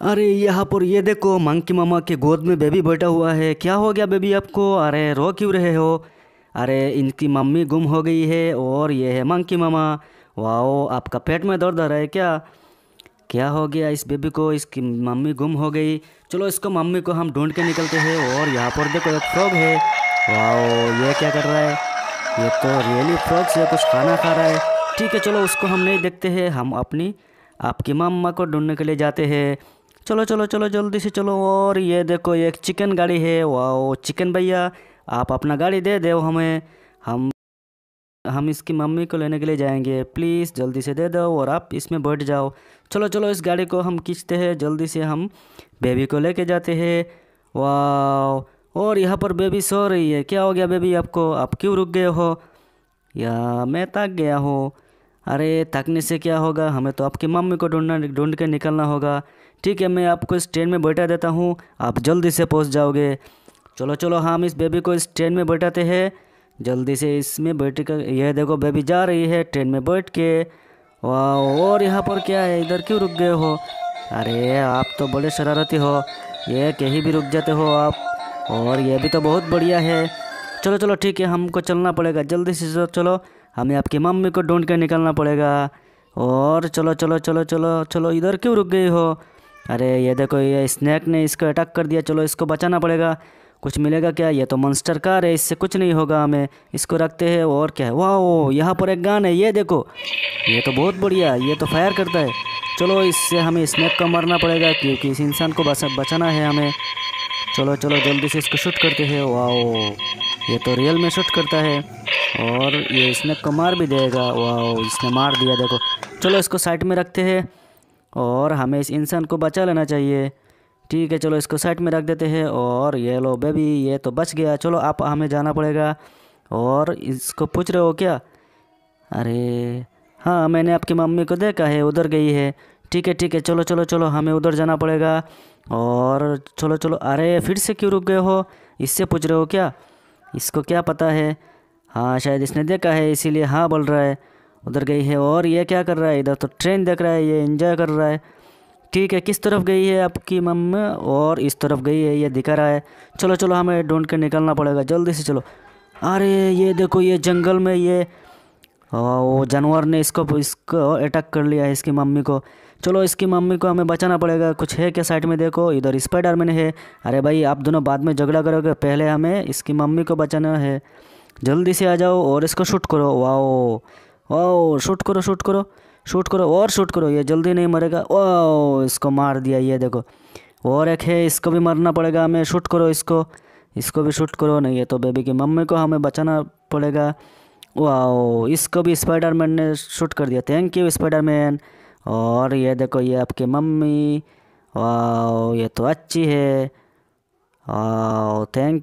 अरे यहाँ पर ये देखो मंकी मामा के गोद में बेबी बैठा हुआ है क्या हो गया बेबी आपको अरे रो क्यों रहे हो अरे इनकी मम्मी गुम हो गई है और ये है मंकी मामा वाओ आपका पेट में दर्द आ रहा है क्या क्या हो गया इस बेबी को इसकी मम्मी गुम हो गई चलो इसको मम्मी को हम ढूंढ के निकलते हैं और यहाँ पर देखो एक फ्रॉग है वाओ ये क्या कर रहा है ये तो रियली फ्रॉग से कुछ खाना खा रहा है ठीक है चलो उसको हम नहीं देखते हैं हम अपनी आपकी मम्मा को ढूंढने के लिए जाते हैं चलो चलो चलो जल्दी से चलो और ये देखो एक चिकन गाड़ी है वाओ चिकन भैया आप अपना गाड़ी दे दो हमें हम हम इसकी मम्मी को लेने के लिए जाएंगे प्लीज़ जल्दी से दे दो और आप इसमें बैठ जाओ चलो चलो इस गाड़ी को हम खींचते हैं जल्दी से हम बेबी को लेके जाते हैं वाह और यहाँ पर बेबी सो रही है क्या हो गया बेबी आपको आप क्यों रुक गए हो या मैं तक गया हूँ अरे थकने से क्या होगा हमें तो आपकी मम्मी को ढूंढना ढूंढ के निकलना होगा ठीक है मैं आपको इस ट्रेन में बैठा देता हूँ आप जल्दी से पहुँच जाओगे चलो चलो हाँ, हम इस बेबी को इस ट्रेन में बैठाते हैं जल्दी से इसमें बैठ कर यह देखो बेबी जा रही है ट्रेन में बैठ के वाह और यहाँ पर क्या है इधर क्यों रुक गए हो अरे आप तो बड़े शरारती हो ये कहीं भी रुक जाते हो आप और यह भी तो बहुत बढ़िया है चलो चलो ठीक है हमको चलना पड़ेगा जल्दी से चलो हमें आपके मम्मी को ढूंढ कर निकलना पड़ेगा और चलो चलो चलो चलो चलो इधर क्यों रुक गई हो अरे ये देखो ये स्नैक ने इसको अटैक कर दिया चलो इसको बचाना पड़ेगा कुछ मिलेगा क्या ये तो मॉन्स्टर कार है इससे कुछ नहीं होगा हमें इसको रखते हैं और क्या है वाह यहाँ पर एक गान है ये देखो ये तो बहुत बढ़िया ये तो फायर करता है चलो इससे हमें स्नैक को मरना पड़ेगा क्योंकि इस इंसान को बचाना है हमें चलो चलो जल्दी से इसको शूट करते हैं वाह ये तो रियल में शूट करता है और ये इसने कमार मार भी देगा वाह इसने मार दिया देखो चलो इसको साइड में रखते हैं और हमें इस इंसान को बचा लेना चाहिए ठीक है चलो इसको साइड में रख देते हैं और ये लो बेबी ये तो बच गया चलो आप हमें जाना पड़ेगा और इसको पूछ रहे हो क्या अरे हाँ मैंने आपकी मम्मी को देखा है उधर गई है ठीक है ठीक है चलो चलो चलो हमें उधर जाना पड़ेगा और चलो चलो अरे फिर से क्यों रुक गए हो इससे पूछ रहे हो क्या इसको क्या पता है हाँ शायद इसने देखा है इसीलिए हाँ बोल रहा है उधर गई है और ये क्या कर रहा है इधर तो ट्रेन देख रहा है ये इंजॉय कर रहा है ठीक है किस तरफ गई है आपकी मम्मी और इस तरफ गई है ये दिखा रहा है चलो चलो हमें ढूंढ के निकलना पड़ेगा जल्दी से चलो अरे ये देखो ये जंगल में ये हाँ, वो जानवर ने इसको इसको अटैक कर लिया है इसकी मम्मी को चलो इसकी मम्मी को हमें बचाना पड़ेगा कुछ है क्या साइड में देखो इधर स्पाइडर मैन है अरे भाई आप दोनों बाद में झगड़ा करोगे पहले हमें इसकी मम्मी को बचाना है जल्दी से आ जाओ और इसको शूट करो वाओ वाओ शूट करो शूट करो शूट करो और शूट करो ये जल्दी नहीं मरेगा ओ इसको मार दिया ये देखो और एक है इसको भी मरना पड़ेगा हमें शूट करो इसको इसको भी शूट करो नहीं ये तो बेबी की मम्मी को हमें बचाना पड़ेगा वाओ इसको भी स्पाइडरमैन ने शूट कर दिया थैंक यू स्पाइडरमैन और ये देखो ये आपकी मम्मी वाओ ये तो अच्छी है वाओ थैंक यू